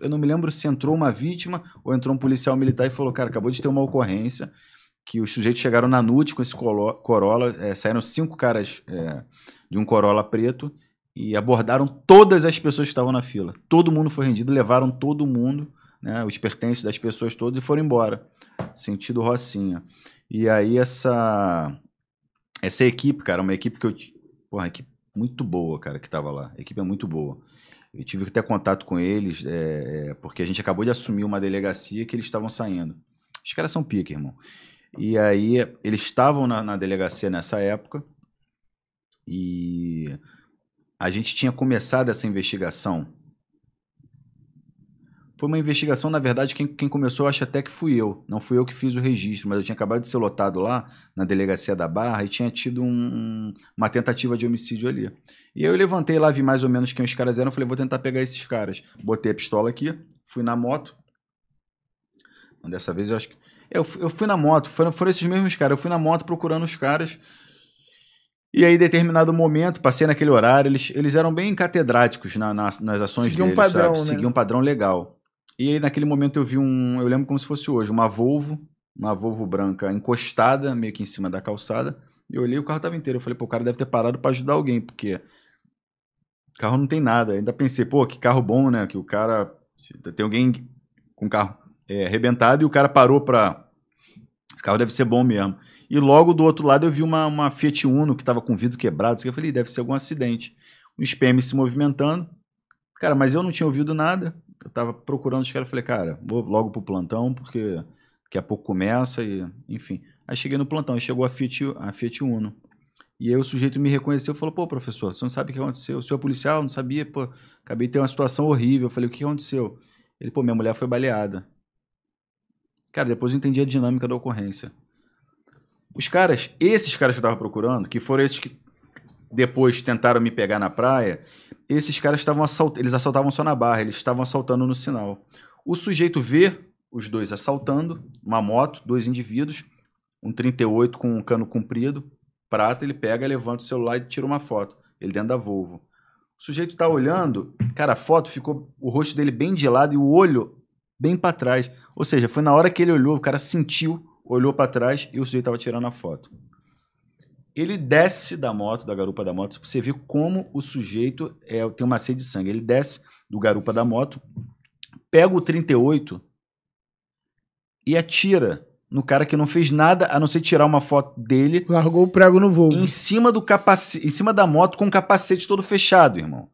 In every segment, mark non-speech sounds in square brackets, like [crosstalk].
eu não me lembro se entrou uma vítima ou entrou um policial militar e falou, cara, acabou de ter uma ocorrência que os sujeitos chegaram na NUT com esse Corolla, é, saíram cinco caras é, de um Corolla preto e abordaram todas as pessoas que estavam na fila. Todo mundo foi rendido, levaram todo mundo, né, os pertences das pessoas todas e foram embora, sentido Rocinha. E aí essa essa equipe, cara, uma equipe que eu... Porra, equipe muito boa, cara, que tava lá. A equipe é muito boa. Eu tive até contato com eles, é, é, porque a gente acabou de assumir uma delegacia que eles estavam saindo. Os caras são pica, irmão. E aí, eles estavam na, na delegacia nessa época e a gente tinha começado essa investigação foi uma investigação, na verdade, quem, quem começou, acho até que fui eu. Não fui eu que fiz o registro, mas eu tinha acabado de ser lotado lá, na delegacia da Barra, e tinha tido um, uma tentativa de homicídio ali. E eu levantei lá, vi mais ou menos quem os caras eram, falei, vou tentar pegar esses caras. Botei a pistola aqui, fui na moto. Então, dessa vez eu acho que. Eu, eu fui na moto, foram, foram esses mesmos caras. Eu fui na moto procurando os caras. E aí, em determinado momento, passei naquele horário, eles, eles eram bem catedráticos na, na nas ações deles, um padrão, sabe? Né? Seguiam um padrão legal. E aí, naquele momento, eu vi um. Eu lembro como se fosse hoje, uma Volvo, uma Volvo branca encostada, meio que em cima da calçada. E eu olhei o carro estava inteiro. Eu falei, pô, o cara deve ter parado para ajudar alguém, porque o carro não tem nada. Eu ainda pensei, pô, que carro bom, né? Que o cara. Tem alguém com carro é, arrebentado e o cara parou para. Esse carro deve ser bom mesmo. E logo do outro lado eu vi uma, uma Fiat Uno que estava com vidro quebrado. Eu falei, deve ser algum acidente. um PM se movimentando. Cara, mas eu não tinha ouvido nada. Eu tava procurando os caras, falei, cara, vou logo pro plantão, porque daqui a pouco começa e, enfim. Aí cheguei no plantão, e chegou a Fiat, a Fiat Uno. E aí o sujeito me reconheceu e falou, pô, professor, você não sabe o que aconteceu? O senhor é policial? Não sabia? Pô, acabei de ter uma situação horrível. Eu falei, o que aconteceu? Ele, pô, minha mulher foi baleada. Cara, depois eu entendi a dinâmica da ocorrência. Os caras, esses caras que eu tava procurando, que foram esses que depois tentaram me pegar na praia esses caras estavam assaltando, eles assaltavam só na barra, eles estavam assaltando no sinal. O sujeito vê os dois assaltando, uma moto, dois indivíduos, um 38 com um cano comprido, prata, ele pega, levanta o celular e tira uma foto. Ele dentro da Volvo. O sujeito está olhando, cara, a foto ficou o rosto dele bem de lado e o olho bem para trás. Ou seja, foi na hora que ele olhou, o cara sentiu, olhou para trás e o sujeito estava tirando a foto. Ele desce da moto, da garupa da moto, você vê como o sujeito é, tem uma sede de sangue. Ele desce do garupa da moto, pega o 38 e atira no cara que não fez nada a não ser tirar uma foto dele. Largou o prego no voo. Em cima do capacete, em cima da moto com o capacete todo fechado, irmão.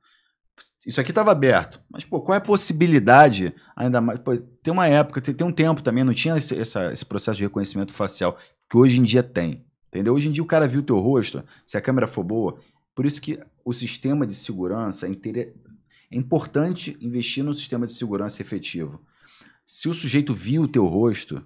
Isso aqui estava aberto. Mas, pô, qual é a possibilidade? Ainda mais. Pô, tem uma época, tem, tem, um tempo também, não tinha esse, essa, esse processo de reconhecimento facial, que hoje em dia tem. Entendeu? Hoje em dia o cara viu o teu rosto, se a câmera for boa. Por isso que o sistema de segurança é, é importante investir num sistema de segurança efetivo. Se o sujeito viu o teu rosto,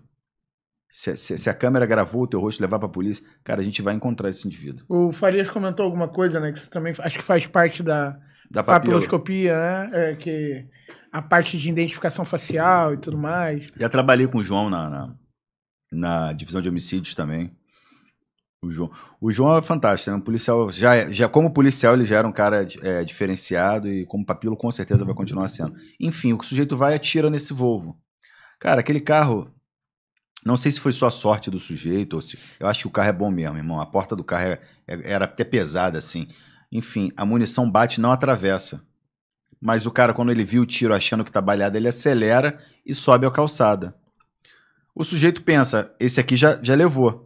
se, se, se, a câmera gravou o teu rosto levar para a polícia, cara, a gente vai encontrar esse indivíduo. O Farias comentou alguma coisa, né? Que isso também acho que faz parte da, da papiloscopia, né? É, que a parte de identificação facial e tudo mais. Já trabalhei com o João na, na, na divisão de homicídios também. O João, o João é fantástico, né? Um policial, já, é, já como policial, ele já era um cara é, diferenciado e como papilo, com certeza vai continuar sendo. Enfim, o sujeito vai e atira nesse Volvo. Cara, aquele carro, não sei se foi só a sorte do sujeito, ou se. Eu acho que o carro é bom mesmo, irmão. A porta do carro é, é, era até pesada, assim. Enfim, a munição bate não atravessa. Mas o cara, quando ele viu o tiro achando que tá balhado, ele acelera e sobe a calçada. O sujeito pensa: esse aqui já, já levou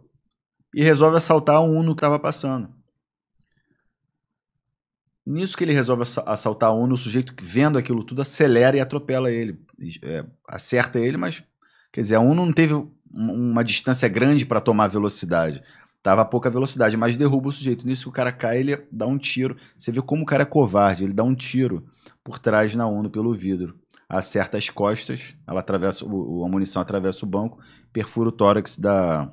e resolve assaltar um Uno que estava passando. Nisso que ele resolve assaltar Uno, o sujeito vendo aquilo tudo acelera e atropela ele. É, acerta ele, mas quer dizer, a Uno não teve uma distância grande para tomar velocidade. Tava a pouca velocidade, mas derruba o sujeito. Nisso que o cara cai, ele dá um tiro. Você vê como o cara é covarde, ele dá um tiro por trás na Uno pelo vidro. Acerta as costas, ela atravessa o, a munição atravessa o banco, perfura o tórax da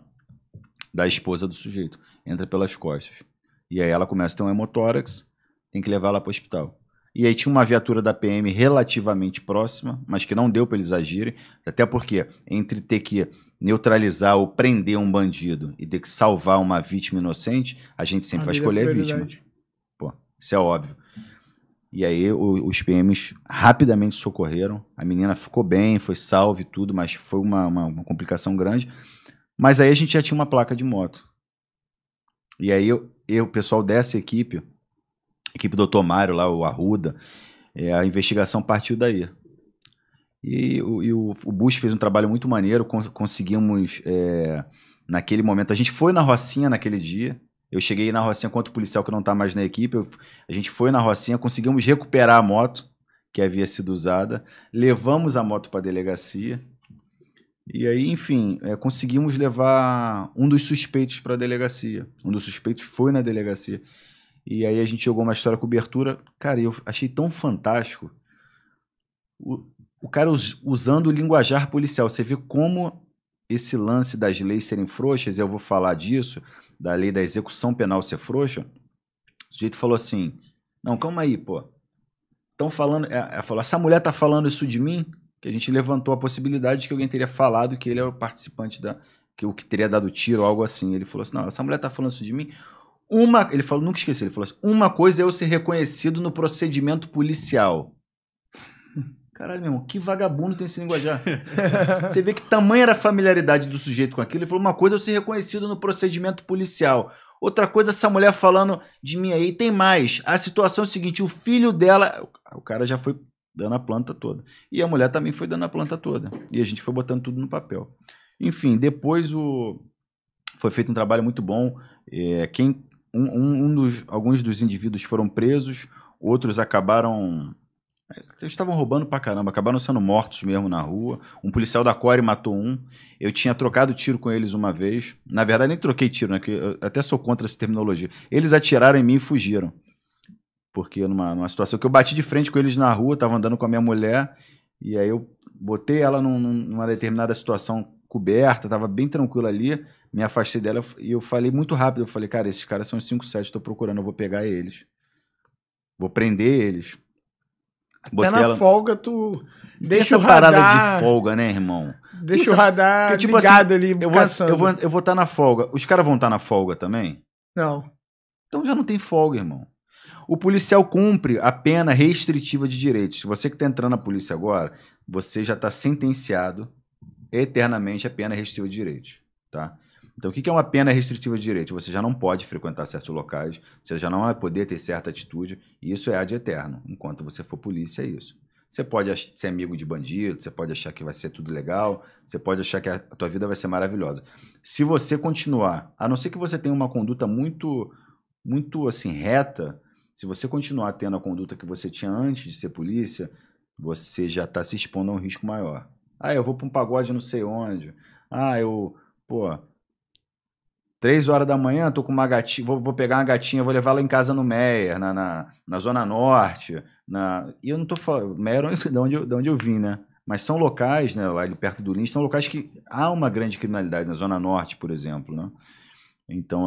da esposa do sujeito. Entra pelas costas. E aí ela começa a ter um hemotórax, tem que levar ela para o hospital. E aí tinha uma viatura da PM relativamente próxima, mas que não deu para eles agirem, até porque entre ter que neutralizar ou prender um bandido e ter que salvar uma vítima inocente, a gente sempre a vai escolher a é vítima. Pô, isso é óbvio. E aí o, os PMs rapidamente socorreram, a menina ficou bem, foi salve tudo, mas foi uma, uma, uma complicação grande. Mas aí a gente já tinha uma placa de moto. E aí eu, eu o pessoal dessa equipe, equipe do Tomário lá, o Arruda, é, a investigação partiu daí. E, o, e o, o, Bush fez um trabalho muito maneiro, conseguimos, é, naquele momento, a gente foi na Rocinha naquele dia, eu cheguei na Rocinha contra o policial que não está mais na equipe, eu, a gente foi na Rocinha, conseguimos recuperar a moto que havia sido usada, levamos a moto para a delegacia, e aí, enfim, é, conseguimos levar um dos suspeitos para a delegacia. Um dos suspeitos foi na delegacia. E aí a gente jogou uma história cobertura. Cara, eu achei tão fantástico. O, o cara us, usando o linguajar policial. Você vê como esse lance das leis serem frouxas, eu vou falar disso, da lei da execução penal ser frouxa. O sujeito falou assim: Não, calma aí, pô. Estão falando. Ela é, é, falou: Essa mulher tá falando isso de mim? que a gente levantou a possibilidade de que alguém teria falado que ele era é o participante da que o que teria dado tiro, algo assim. Ele falou assim: "Não, essa mulher tá falando isso de mim". Uma, ele falou, nunca esqueci, ele falou assim: "Uma coisa é eu ser reconhecido no procedimento policial". [laughs] Caralho, meu irmão, que vagabundo tem esse linguajar. [laughs] Você vê que tamanha era a familiaridade do sujeito com aquilo. Ele falou: uma coisa é eu ser reconhecido no procedimento policial. Outra coisa, é essa mulher falando de mim aí. Tem mais. A situação é o seguinte: o filho dela. O cara já foi dando a planta toda. E a mulher também foi dando a planta toda. E a gente foi botando tudo no papel. Enfim, depois o foi feito um trabalho muito bom. É, quem um, um, dos, alguns dos indivíduos foram presos, outros acabaram é, eles estavam roubando pra caramba, acabaram sendo mortos mesmo na rua. Um policial da Core matou um. Eu tinha trocado tiro com eles uma vez. Na verdade, nem troquei tiro, né? Eu até sou contra essa terminologia. Eles atiraram em mim e fugiram. Porque numa, numa situação que eu bati de frente com eles na rua, tava andando com a minha mulher, e aí eu botei ela num, numa determinada situação coberta, tava bem tranquilo ali, me afastei dela e eu falei muito rápido, eu falei, cara, esses caras são os 5, 7, tô procurando, eu vou pegar eles. Vou prender eles. Botei Até na ela... folga tu deixa essa parada radar... de folga, né, irmão? Deixa Isso, o é radar porque, tipo, ligado assim, ali, eu vou, eu vou, eu vou estar tá na folga. Os caras vão estar tá na folga também? Não. Então já não tem folga, irmão. O policial cumpre a pena restritiva de direitos. Você que está entrando na polícia agora, você já está sentenciado eternamente a pena restritiva de direitos. Tá? Então, o que é uma pena restritiva de direitos? Você já não pode frequentar certos locais, você já não vai poder ter certa atitude, e isso é ad eterno. Enquanto você for polícia, é isso. Você pode ser amigo de bandido, você pode achar que vai ser tudo legal, você pode achar que a tua vida vai ser maravilhosa. Se você continuar, a não ser que você tenha uma conduta muito, muito assim, reta, se você continuar tendo a conduta que você tinha antes de ser polícia, você já está se expondo a um risco maior. Ah, eu vou para um pagode não sei onde. Ah, eu, pô, três horas da manhã, tô com uma gatinha, vou, vou pegar uma gatinha, vou levar ela em casa no Meyer, na, na, na Zona Norte. Na, e eu não tô falando, Meyer é de onde eu, de onde eu vim, né? Mas são locais, né, lá perto do Lins, são locais que há uma grande criminalidade, na Zona Norte, por exemplo, né? Então,